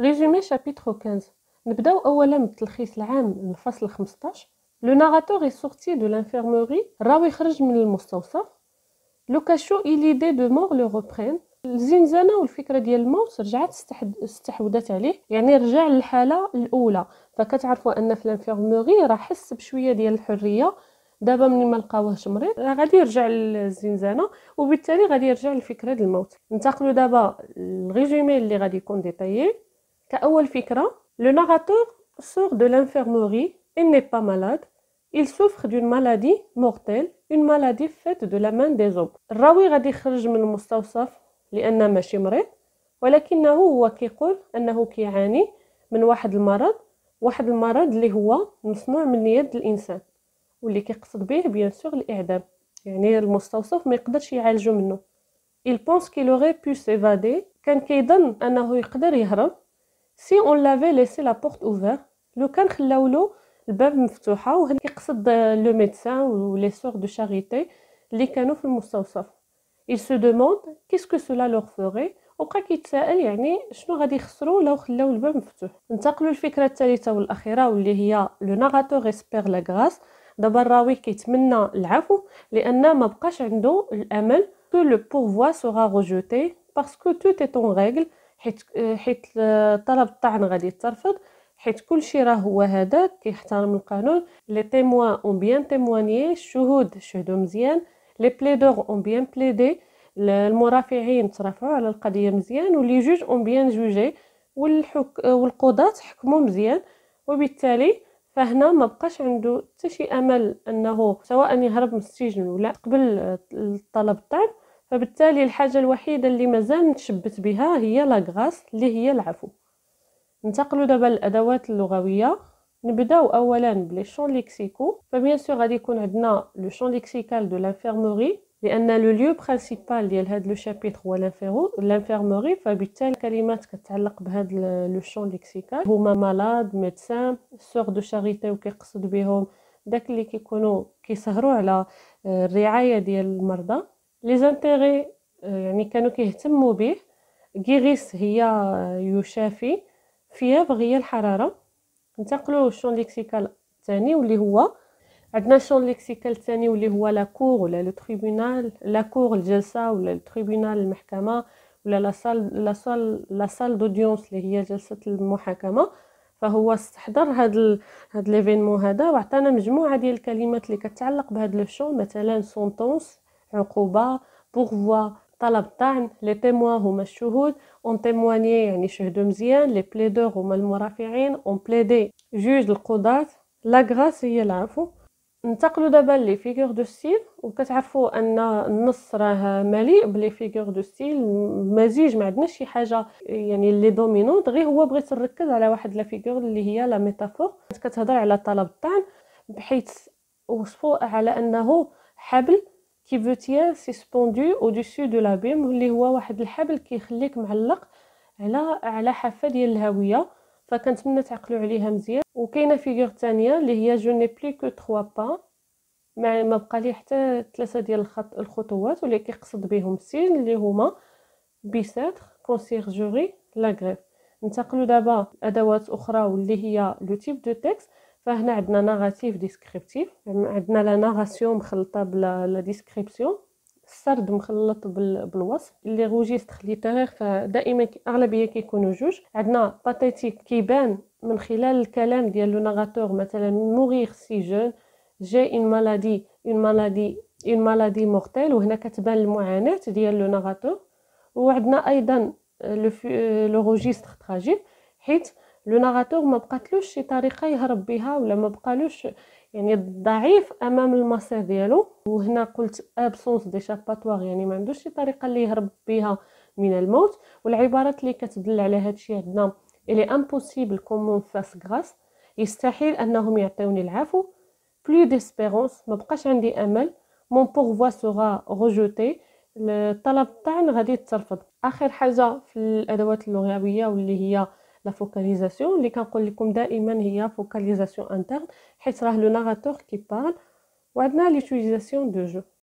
ريزومي شابيتر 15 نبداو اولا بالتلخيص العام للفصل 15 لو ناراتور اي سورتي دو لانفيرموري راهو يخرج من المستوصف لو كاشو اي ليدي دو مور لو روبرين الزنزانه والفكره ديال الموت رجعت استحوذت عليه يعني رجع للحاله الاولى فكتعرفوا ان في لانفيرموري راه حس بشويه ديال الحريه دابا ملي ما لقاوهش مريض راه غادي يرجع للزنزانه وبالتالي غادي يرجع لفكره الموت ننتقلوا دابا للريجيمي اللي غادي يكون ديطاي كاول فكره لو ناراتور سور دو لانفيرموري اي ني با مالاد il souffre d'une maladie mortelle une maladie faite de la main des hommes الراوي غادي يخرج من المستوصف لان ماشي مريض ولكنه هو كيقول انه كيعاني من واحد المرض واحد المرض اللي هو مصنوع من يد الانسان واللي كيقصد به بيان سور الاعدام يعني المستوصف ما يقدرش يعالجو منه il pense qu'il aurait pu s'évader كان كيظن انه يقدر يهرب سي اون لافي ليسي لا بورت اوفير لو كان خلاولو الباب مفتوحه وهنا كيقصد لو ميدسان لي سور دو شاريتي اللي كانوا في المستوصف il se demande qu'est-ce que cela leur ferait وبقى كيتسائل يعني شنو غادي يخسروا لو خلاو الباب مفتوح ننتقلوا للفكره الثالثه والاخيره واللي هي لو ناراتور اسبير لا غراس دابا الراوي كيتمنى العفو لان ما بقاش عنده الامل كو لو بورفوا سوغا روجوتي باسكو تو تي طون ريغل حيت حيت طلب الطعن غادي يترفض حيت كلشي راه هو هذاك كيحترم القانون لي تيموا اون بيان تيمواني الشهود شهدوا مزيان لي بليدور اون بيان بليدي المرافعين ترافعوا على القضيه مزيان ولي جوج اون بيان جوجي والحك والقضاة حكموا مزيان وبالتالي فهنا ما بقاش عنده حتى شي امل انه سواء يهرب من السجن ولا قبل الطلب الطعن فبالتالي الحاجه الوحيده اللي مازال متشبت بها هي لاغاس اللي هي العفو ننتقلوا دابا للادوات اللغويه نبداو اولا بلي شون ليكسيكو فبيان سور غادي يكون عندنا لو شون ليكسيكال دو لانفيرموري لان لو ليو برينسيبال ديال هاد لو شابيتر هو لانفيرموري فبالتالي كلمات كتعلق بهاد لو شون ليكسيكال هما مالاد ميدسان سور دو شاريتي وكيقصد بهم داك اللي كيكونوا كيسهروا على آه، الرعايه ديال المرضى لي زانتيغي آه، يعني كانوا كيهتموا به غيريس هي آه، يشافي فيها هي الحراره ننتقلوا للشون ليكسيكال الثاني واللي هو عندنا شون ليكسيكال الثاني واللي هو لاكور ولا لو تريبونال لاكور الجلسه ولا التريبونال المحكمه ولا لاسال لاسال لاسال دوديونس اللي هي جلسه المحاكمه فهو استحضر هاد هذا هاد ليفينمون هذا وعطانا مجموعه ديال الكلمات اللي كتعلق بهذا لو شون مثلا سونتونس عقوبه بوغوا طلب طعن لي تيموا هما الشهود اون تيمواني يعني شهدوا مزيان لي بليدور هما المرافعين اون بليدي جوج القضاة لا غراس هي العفو ننتقلوا دابا لي فيغور دو ستيل وكتعرفوا ان النص راه مليء بلي فيغور دو ستيل مزيج ما عندناش شي حاجه يعني لي دومينونت غير هو بغيت نركز على واحد لا فيغور اللي هي لا ميتافور كتهضر على طلب الطعن بحيث وصفوا على انه حبل كي فوتيا سيسبوندو او دوسو دو لابيم اللي هو واحد الحبل كيخليك معلق على على حافه ديال الهويه فكنتمنى تعقلوا عليها مزيان وكاينه فيغور ثانيه اللي هي جو ني بلي كو 3 با ما ما بقى لي حتى ثلاثه ديال الخط الخطوات واللي كيقصد بهم السين اللي هما بيساتر كونسيرجوري لا غريف ننتقلوا دابا ادوات اخرى واللي هي لو تيب دو تيكست فهنا عندنا ناراتيف ديسكريبتيف عندنا لا ناراسيون مخلطه بلا ديسكريبسيون السرد مخلط بالوصف اللي غوجيست غير فدائما اغلبيه كيكونوا جوج عندنا باتيتيك كيبان من خلال الكلام ديال لو ناغاتور مثلا موريغ سي جون جي اون مالادي اون مالادي اون مالادي مورتيل وهنا كتبان المعاناه ديال لو ناغاتور وعندنا ايضا لو روجيست تراجيك حيت لو ناغاتور ما بقاتلوش شي طريقه يهرب بها ولا ما بقالوش يعني ضعيف امام المصير ديالو وهنا قلت ابسونس دي شاباتواغ يعني ما عندوش شي طريقه اللي يهرب بها من الموت والعبارات اللي كتدل على هادشي عندنا الي امبوسيبل كومون فاس غراس يستحيل انهم يعطيوني العفو بلو ديسبيرونس ما بقاش عندي امل مون بورفوا سوغا روجوتي الطلب تاعنا غادي يترفض اخر حاجه في الادوات اللغويه واللي هي La focalisation, les cas où y a focalisation interne, c'est le narrateur qui parle, ou l'utilisation du jeu.